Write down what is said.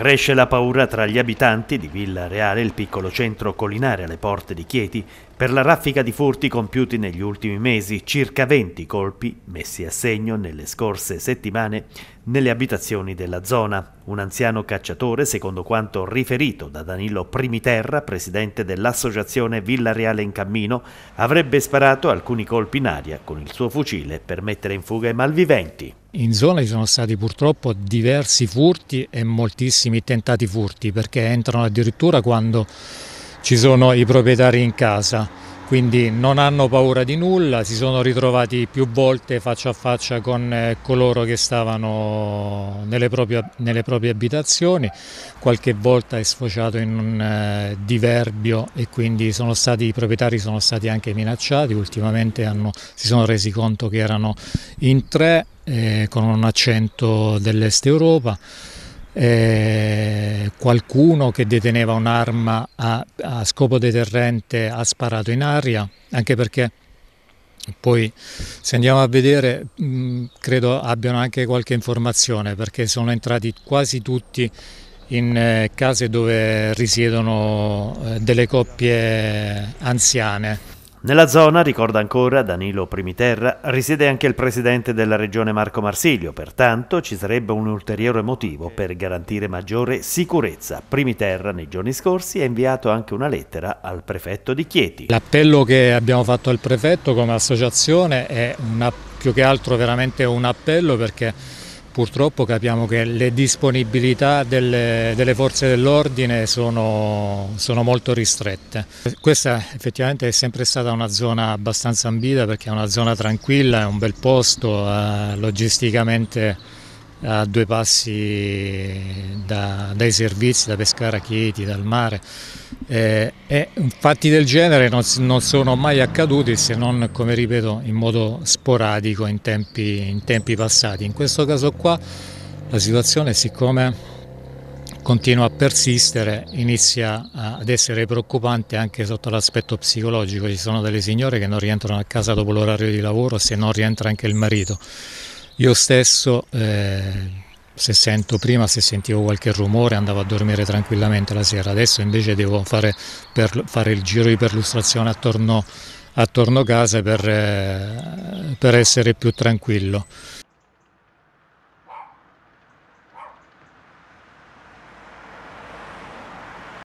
Cresce la paura tra gli abitanti di Villa Reale, il piccolo centro collinare alle porte di Chieti, per la raffica di furti compiuti negli ultimi mesi, circa 20 colpi messi a segno nelle scorse settimane nelle abitazioni della zona. Un anziano cacciatore, secondo quanto riferito da Danilo Primiterra, presidente dell'associazione Villa Reale in Cammino, avrebbe sparato alcuni colpi in aria con il suo fucile per mettere in fuga i malviventi. In zona ci sono stati purtroppo diversi furti e moltissimi tentati furti perché entrano addirittura quando ci sono i proprietari in casa quindi non hanno paura di nulla, si sono ritrovati più volte faccia a faccia con eh, coloro che stavano nelle proprie, nelle proprie abitazioni, qualche volta è sfociato in un eh, diverbio e quindi stati, i proprietari sono stati anche minacciati, ultimamente hanno, si sono resi conto che erano in tre eh, con un accento dell'est Europa eh, qualcuno che deteneva un'arma a, a, scopo deterrente ha sparato in aria, anche perché poi se andiamo a vedere mh, credo abbiano anche qualche informazione perché sono entrati quasi tutti in eh, case dove risiedono eh, delle coppie anziane. Nella zona, ricorda ancora Danilo Primiterra, risiede anche il presidente della regione Marco Marsilio, pertanto ci sarebbe un ulteriore motivo per garantire maggiore sicurezza. Primiterra nei giorni scorsi ha inviato anche una lettera al prefetto di Chieti. L'appello che abbiamo fatto al prefetto come associazione è una, più che altro veramente un appello perché Purtroppo capiamo che le disponibilità delle, delle forze dell'ordine sono, sono, molto ristrette. Questa effettivamente è sempre stata una zona abbastanza ambita perché è una zona tranquilla, è un bel posto, eh, logisticamente a due passi da, dai servizi, da Pescara Chieti, dal mare. Eh, eh, fatti del genere non, non, sono mai accaduti se non, come ripeto, in modo sporadico in tempi, in tempi passati. In questo caso qua la situazione, siccome continua a persistere, inizia ad essere preoccupante anche sotto l'aspetto psicologico. Ci sono delle signore che non rientrano a casa dopo l'orario di lavoro se non rientra anche il marito. Io stesso... Eh, se sento prima, se sentivo qualche rumore andavo a dormire tranquillamente la sera, adesso invece devo fare, per, fare il giro di perlustrazione attorno, attorno casa per, eh, per essere più tranquillo.